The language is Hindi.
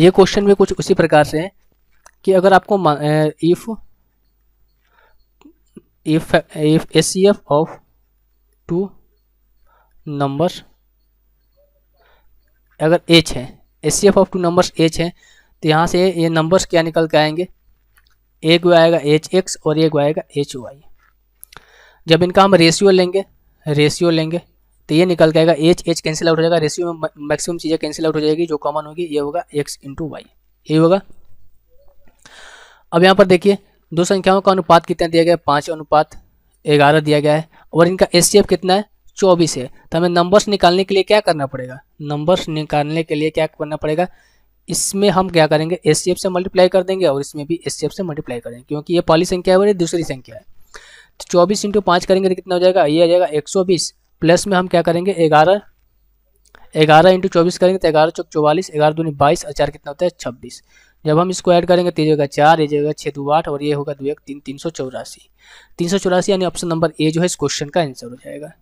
ये क्वेश्चन भी कुछ उसी प्रकार से है कि अगर आपको if if if S C F of two number अगर एच है S C F of two numbers H है तो यहाँ से ये नंबर्स क्या निकल के आएंगे एक वो आएगा एच एक्स और एक आएगा एच वाई जब इनका हम रेशियो लेंगे रेशियो लेंगे तो ये निकल के आएगा एच एच कैंसिल आउट हो जाएगा रेशियो में मैक्सिमम चीज़ें कैंसिल आउट हो जाएगी जो कॉमन होगी ये होगा एक्स इंटू वाई यही होगा अब यहाँ पर देखिए दो संख्याओं का अनुपात कितना दिया गया है पाँच अनुपात ग्यारह दिया गया है और इनका एस कितना है चौबीस है तो हमें नंबर्स निकालने के लिए क्या करना पड़ेगा नंबर्स निकालने के लिए क्या करना पड़ेगा इसमें हम क्या करेंगे एस से मल्टीप्लाई कर देंगे और इसमें भी एस से मल्टीप्लाई करेंगे क्योंकि ये पहली संख्या है और ये दूसरी संख्या है तो चौबीस इंटू पाँच करेंगे तो कितना हो जाएगा ये आ जाएगा एक सौ बीस प्लस में हम क्या करेंगे ग्यारह ग्यारह इंटू चौबीस करेंगे तो ग्यारह चौक चौवालीस ग्यारह दूनी बाईस और चार कितना होता है छब्बीस जब हम इसको ऐड करेंगे तीन तो जगह चार ये जगह छः दो आठ और ये होगा दो एक तीन तीन सौ चौरासी तीन सौ चौरासी यानी ऑप्शन नंबर ए जो है इस क्वेश्चन का आंसर हो जाएगा